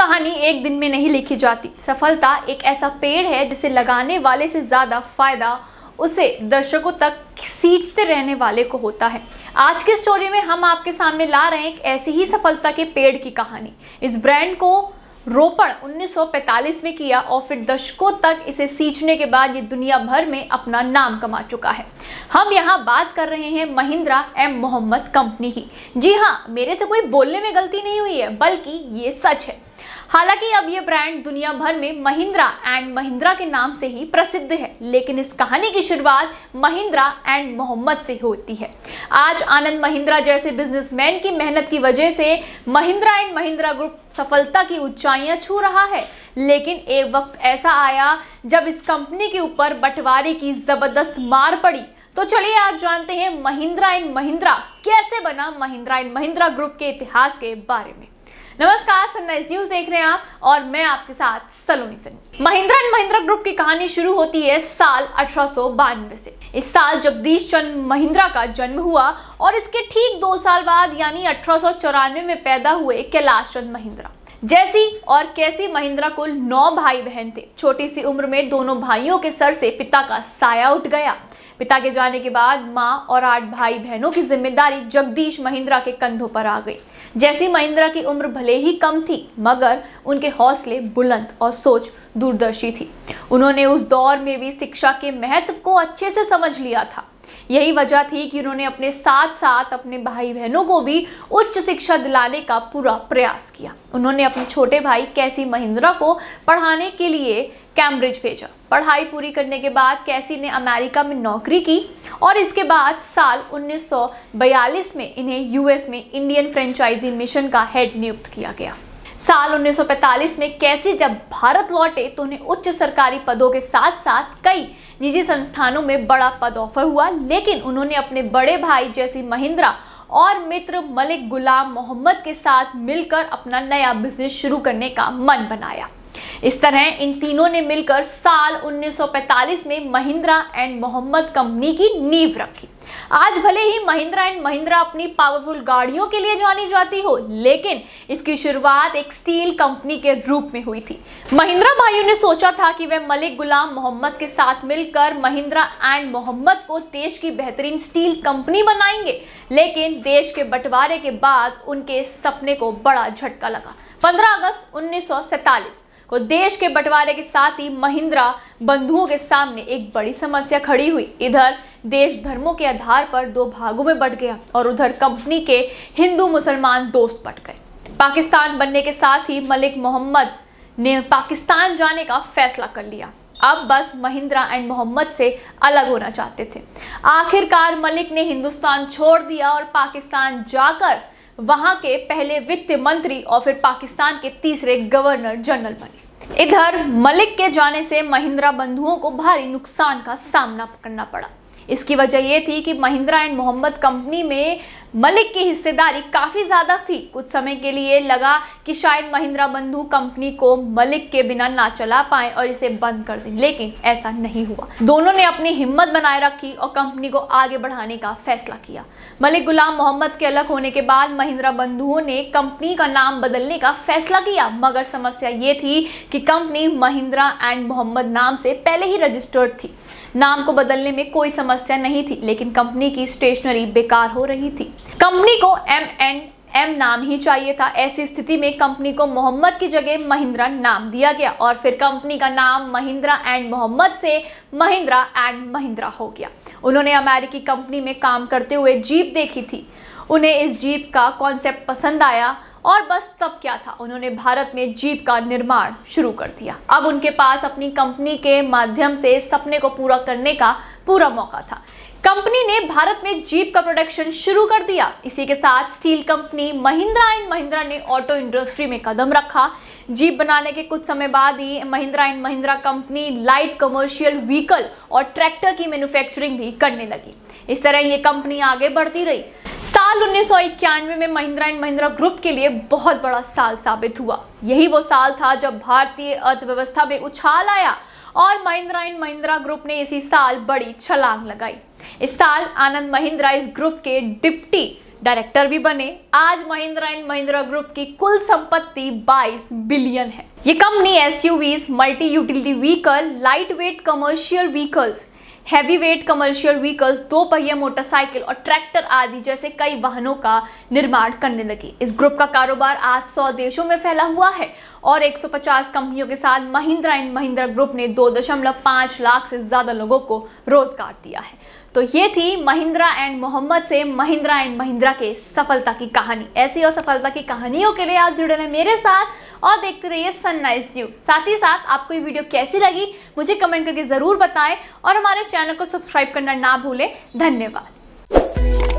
कहानी एक दिन में नहीं लिखी जाती सफलता एक ऐसा पेड़ है जिसे लगाने वाले से ज़्यादा फायदा उसे दर्शकों तक सींचते रहने वाले को होता है आज की स्टोरी में हम आपके सामने ला रहे हैं एक ऐसी ही सफलता के पेड़ की कहानी इस ब्रांड को रोपण 1945 में किया और फिर दशकों तक इसे सींचने के बाद ये दुनिया भर में अपना नाम कमा चुका है हम यहाँ बात कर रहे हैं महिंद्रा एम मोहम्मद कंपनी की जी हाँ मेरे से कोई बोलने में गलती नहीं हुई है बल्कि ये सच है हालांकि अब ये ब्रांड दुनिया भर में महिंद्रा एंड महिंद्रा के नाम से ही प्रसिद्ध है लेकिन इस कहानी की शुरुआत महिंद्रा एंड मोहम्मद से होती है आज आनंद महिंद्रा जैसे बिजनेसमैन की मेहनत की वजह से महिंद्रा एंड महिंद्रा ग्रुप सफलता की ऊंचाइयां छू रहा है लेकिन एक वक्त ऐसा आया जब इस कंपनी के ऊपर बंटवारे की जबरदस्त मार पड़ी तो चलिए आप जानते हैं महिंद्रा एंड महिंद्रा कैसे बना महिंद्रा एंड महिंद्रा ग्रुप के इतिहास के बारे में नमस्कार सनराइज न्यूज देख रहे हैं आप और मैं आपके साथ सलोनी सिंह महिंद्रा एंड महिंद्रा ग्रुप की कहानी शुरू होती है साल अठारह से इस साल जगदीश चंद्र महिंद्रा का जन्म हुआ और इसके ठीक दो साल बाद यानी अठारह में पैदा हुए कैलाश चंद महिंद्रा जैसी और कैसी महिंद्रा कुल नौ भाई बहन थे छोटी सी उम्र में दोनों भाइयों के सर से पिता का साया उठ गया पिता के जाने के बाद माँ और आठ भाई बहनों की जिम्मेदारी जगदीश महिंद्रा के कंधों पर आ गई जैसी महिंद्रा की उम्र भले ही कम थी मगर उनके हौसले बुलंद और सोच दूरदर्शी थी उन्होंने उस दौर में भी शिक्षा के महत्व को अच्छे से समझ लिया था यही वजह थी कि उन्होंने अपने साथ साथ अपने भाई बहनों को भी उच्च शिक्षा दिलाने का पूरा प्रयास किया उन्होंने अपने छोटे भाई कैसी महिंद्रा को पढ़ाने के लिए कैम्ब्रिज भेजा पढ़ाई पूरी करने के बाद कैसी ने अमेरिका में नौकरी की और इसके बाद साल 1942 में इन्हें यूएस में इंडियन फ्रेंचाइजी मिशन का हेड नियुक्त किया गया साल 1945 में कैसे जब भारत लौटे तो उन्हें उच्च सरकारी पदों के साथ साथ कई निजी संस्थानों में बड़ा पद ऑफर हुआ लेकिन उन्होंने अपने बड़े भाई जैसी महिंद्रा और मित्र मलिक गुलाम मोहम्मद के साथ मिलकर अपना नया बिजनेस शुरू करने का मन बनाया इस तरह इन तीनों ने मिलकर साल 1945 में महिंद्रा एंड मोहम्मद कंपनी की नींव रखी आज भले ही महिंद्रा एंड महिंद्रा अपनी पावरफुल गाड़ियों के लिए जानी जाती हो लेकिन इसकी शुरुआत एक स्टील कंपनी के रूप में हुई थी महिंद्रा भाइयों ने सोचा था कि वह मलिक गुलाम मोहम्मद के साथ मिलकर महिंद्रा एंड मोहम्मद को देश की बेहतरीन स्टील कंपनी बनाएंगे लेकिन देश के बंटवारे के बाद उनके सपने को बड़ा झटका लगा पंद्रह अगस्त उन्नीस को देश के बंटवारे के साथ ही महिंद्रा बंधुओं के सामने एक बड़ी समस्या खड़ी हुई इधर देश धर्मों के आधार पर दो भागों में बट गया और उधर कंपनी के हिंदू मुसलमान दोस्त बट गए पाकिस्तान बनने के साथ ही मलिक मोहम्मद ने पाकिस्तान जाने का फैसला कर लिया अब बस महिंद्रा एंड मोहम्मद से अलग होना चाहते थे आखिरकार मलिक ने हिंदुस्तान छोड़ दिया और पाकिस्तान जाकर वहां के पहले वित्त मंत्री और फिर पाकिस्तान के तीसरे गवर्नर जनरल बने इधर मलिक के जाने से महिंद्रा बंधुओं को भारी नुकसान का सामना करना पड़ा इसकी वजह यह थी कि महिंद्रा एंड मोहम्मद कंपनी में मलिक की हिस्सेदारी काफ़ी ज़्यादा थी कुछ समय के लिए लगा कि शायद महिंद्रा बंधु कंपनी को मलिक के बिना ना चला पाए और इसे बंद कर दें लेकिन ऐसा नहीं हुआ दोनों ने अपनी हिम्मत बनाए रखी और कंपनी को आगे बढ़ाने का फैसला किया मलिक गुलाम मोहम्मद के अलग होने के बाद महिंद्रा बंधुओं ने कंपनी का नाम बदलने का फैसला किया मगर समस्या ये थी कि कंपनी महिंद्रा एंड मोहम्मद नाम से पहले ही रजिस्टर्ड थी नाम को बदलने में कोई समस्या समस्या नहीं थी लेकिन कंपनी की स्टेशनरी बेकार हो रही थी कंपनी को एम एंड एम नाम ही चाहिए था ऐसी स्थिति में कंपनी को मोहम्मद की जगह महिंद्रा नाम दिया गया और फिर कंपनी का नाम महिंद्रा एंड मोहम्मद से महिंद्रा एंड महिंद्रा हो गया उन्होंने अमेरिकी कंपनी में काम करते हुए जीप देखी थी उन्हें इस जीप का कॉन्सेप्ट पसंद आया और बस तब क्या था उन्होंने भारत में जीप का निर्माण शुरू कर दिया अब उनके पास अपनी कंपनी के माध्यम से सपने को पूरा करने का पूरा मौका था कंपनी ने भारत में जीप का प्रोडक्शन शुरू कर दिया इसी के साथ steel company Mahindra and Mahindra ने ऑटो इंडस्ट्री में कदम रखा जीप बनाने के कुछ समय बाद ही Mahindra and Mahindra company light commercial vehicle और ट्रैक्टर की मैन्युफैक्चरिंग भी करने लगी इस तरह ये कंपनी आगे बढ़ती रही साल उन्नीस में महिंद्रा एंड महिंद्रा ग्रुप के लिए बहुत बड़ा साल साबित हुआ यही वो साल था जब भारतीय अर्थव्यवस्था में उछाल आया और महिंद्रा एंड महिंद्रा ग्रुप ने इसी साल बड़ी छलांग लगाई इस साल आनंद महिंद्रा इस ग्रुप के डिप्टी डायरेक्टर भी बने आज महिंद्रा एंड महिंद्रा ग्रुप की कुल संपत्ति 22 बिलियन है ये company S multi utility vehicle light weight commercial vehicles heavy weight commercial vehicles दो पहिया मोटरसाइकिल और ट्रैक्टर आदि जैसे कई वाहनों का निर्माण करने लगी इस ग्रुप का कारोबार आज सौ देशों में फैला हुआ है और 150 कंपनियों के साथ महिंद्रा एंड महिंद्रा ग्रुप ने 2.5 लाख से ज़्यादा लोगों को रोजगार दिया है तो ये थी महिंद्रा एंड मोहम्मद से महिंद्रा एंड महिंद्रा के सफलता की कहानी ऐसी और सफलता की कहानियों के लिए आप जुड़े रहें मेरे साथ और देखते रहिए सनराइज न्यूज साथ ही साथ आपको ये वीडियो कैसी लगी मुझे कमेंट करके ज़रूर बताएं और हमारे चैनल को सब्सक्राइब करना ना भूलें धन्यवाद